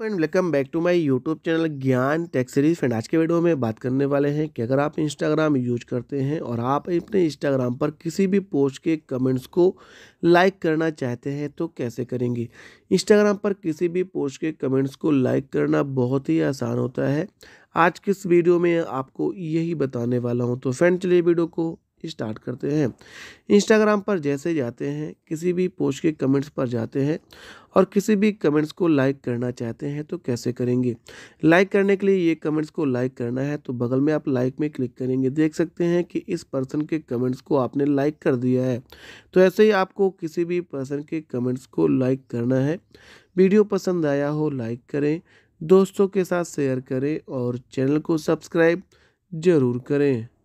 friend welcome back to my YouTube channel Gyan tech series friend आज के video में बात करने वाले हैं कि अगर आप इंस्टाग्राम यूज करते हैं और आप अपने इंस्टाग्राम पर किसी भी पोस्ट के कमेंट्स को लाइक करना चाहते हैं तो कैसे करेंगे इंस्टाग्राम पर किसी भी पोस्ट के कमेंट्स को लाइक करना बहुत ही आसान होता है आज किस वीडियो में आपको यही बताने वाला हूँ तो फ्रेंड चलिए वीडियो को स्टार्ट करते हैं इंस्टाग्राम पर जैसे जाते हैं किसी भी पोस्ट के कमेंट्स पर जाते हैं और किसी भी कमेंट्स को लाइक करना चाहते हैं तो कैसे करेंगे लाइक करने के लिए ये कमेंट्स को लाइक करना है तो बगल में आप लाइक में क्लिक करेंगे देख सकते हैं कि इस पर्सन के कमेंट्स को आपने लाइक कर दिया है तो ऐसे ही आपको किसी भी पर्सन के कमेंट्स को लाइक करना है वीडियो पसंद आया हो लाइक करें दोस्तों के साथ शेयर करें और चैनल को सब्सक्राइब ज़रूर करें